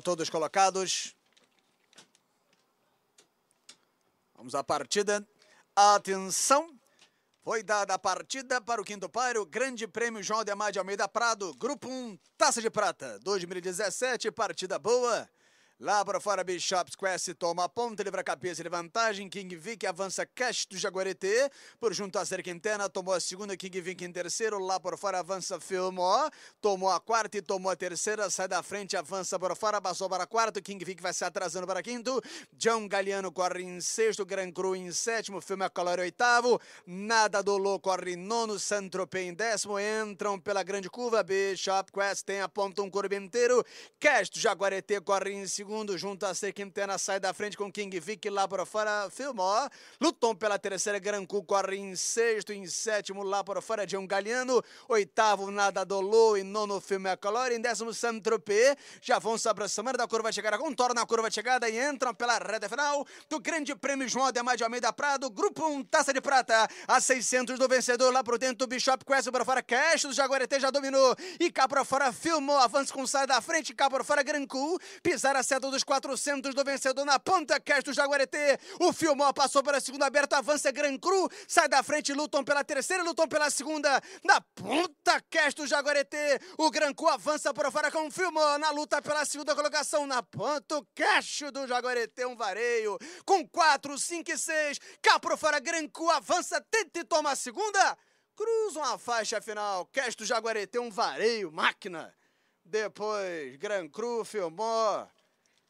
Todos colocados. Vamos à partida. Atenção. Foi dada a partida para o quinto páreo o Grande Prêmio João Demar de Almeida Prado, Grupo 1, Taça de Prata, 2017, partida boa. Lá para fora, Bishops Quest toma a ponta, livra a cabeça de vantagem. King Vic avança Cash do Jaguareté. Por junto a Ser interna tomou a segunda, King Vic em terceiro. Lá para fora avança Filmó, tomou a quarta e tomou a terceira. Sai da frente, avança para fora, passou para quarto. King Vic vai se atrasando para quinto. John Galeano corre em sexto, Gran Cru em sétimo. Filme Color oitavo. Nada do louco corre em nono, Santropé em décimo. Entram pela grande curva. Bishop Quest tem a ponta um corpo inteiro. Cash do Jaguareté corre em segundo segundo junto a C. Quintana, sai da frente com King Vic lá para fora, filmou Luton pela terceira, Grancu corre em sexto, em sétimo lá para fora, John Galiano. Oitavo, Nada Dolou e nono, Filme Color. Em décimo, Sam Tropê. Já vão se aproximando da curva chegar chegada, contorna a curva vai chegada e entram pela reta final do Grande Prêmio João Ademar de Almeida Prado. Grupo 1, Taça de Prata, a 600 do vencedor lá para dentro Bishop Quest para fora, Cash do Jaguareté já dominou. E cá para fora, filmou avança com sai da frente, cá para fora, Grancu. Pisar a vencedor dos 400, do vencedor na ponta Castro do Jaguareté. O Filmó passou para a segunda aberta, avança Gran Cru, sai da frente Luton pela terceira, Luton pela segunda. Na ponta Castro do Jaguareté, o Gran Cru avança para fora com o Filmó na luta pela segunda colocação. Na ponta Castro do Jaguareté, um vareio com 4, 5 e 6. Cá para fora, Gran Cru avança, tenta e toma a segunda. Cruzam a faixa final. Castro do Jaguareté, um vareio, máquina. Depois, Gran Cru filmou.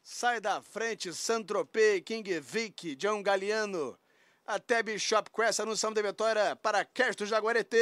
Sai da frente, Santropê, King Vic, John Galeano. Até Bishop Crest, anunciamos de vitória para Kersto Jaguareté.